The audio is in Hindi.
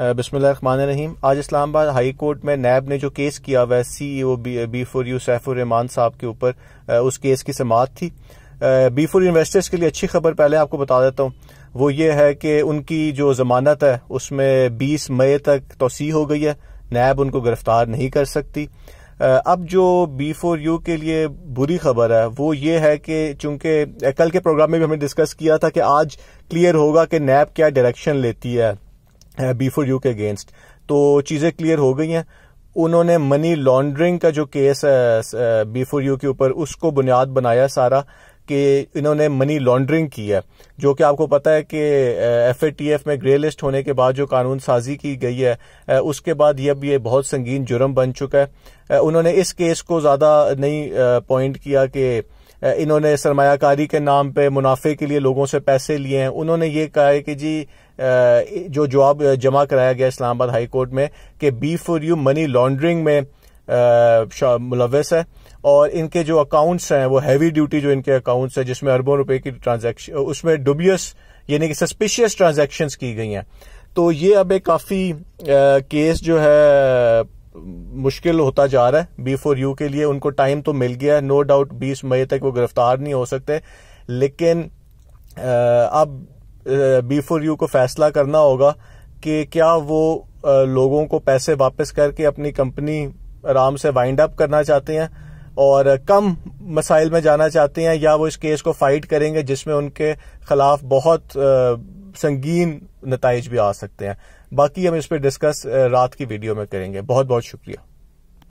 रहीम आज इस्लामाबाद हाई कोर्ट में नैब ने जो केस किया हुआ है C O B four U Rahman साहब के ऊपर उस केस की समात थी बी फोर इन्वेस्टर्स के लिए अच्छी खबर पहले आपको बता देता हूँ वो ये है कि उनकी जो जमानत है उसमें 20 मई तक तोसी हो गई है नैब उनको गिरफ्तार नहीं कर सकती अब जो बी फोर यू के लिए बुरी खबर है वो ये है कि चूंकि कल के प्रोग्राम में भी हमने डिस्कस किया था कि आज क्लियर होगा कि नैब क्या डायरेक्शन लेती है बी फोर यू के अगेंस्ट तो चीज़ें क्लियर हो गई हैं उन्होंने मनी लॉन्ड्रिंग का जो केस है बी फोर यू के ऊपर उसको बुनियाद बनाया सारा कि इन्होंने मनी लॉन्ड्रिंग की है जो कि आपको पता है कि एफ एफ में ग्रे लिस्ट होने के बाद जो कानून साजी की गई है उसके बाद ये अब ये बहुत संगीन जुर्म बन चुका है उन्होंने इस केस को ज़्यादा नहीं पॉइंट किया कि इन्होंने सरमाकारी के नाम पे मुनाफे के लिए लोगों से पैसे लिए हैं उन्होंने ये कहा है कि जी जो जवाब जमा कराया गया इस्लामाबाद हाई कोर्ट में कि B four U money laundering में मुलवस है और इनके जो अकाउंट्स हैं वो हैवी ड्यूटी जो इनके अकाउंट्स है जिसमें अरबों रुपए की ट्रांजेक्शन उसमें डुबियस यानी कि सस्पिशियस ट्रांजेक्शन की गई हैं तो ये अब एक काफ़ी केस जो है मुश्किल होता जा रहा है बी फोर यू के लिए उनको टाइम तो मिल गया नो डाउट बीस मई तक वो गिरफ्तार नहीं हो सकते लेकिन अब बी फोर यू को फैसला करना होगा कि क्या वो लोगों को पैसे वापस करके अपनी कंपनी आराम से वाइंड अप करना चाहते हैं और कम मसाइल में जाना चाहते हैं या वो इस केस को फाइट करेंगे जिसमें उनके खिलाफ बहुत संगीन नतज भी आ सकते हैं बाकी हम इस पर डिस्कस रात की वीडियो में करेंगे बहुत बहुत शुक्रिया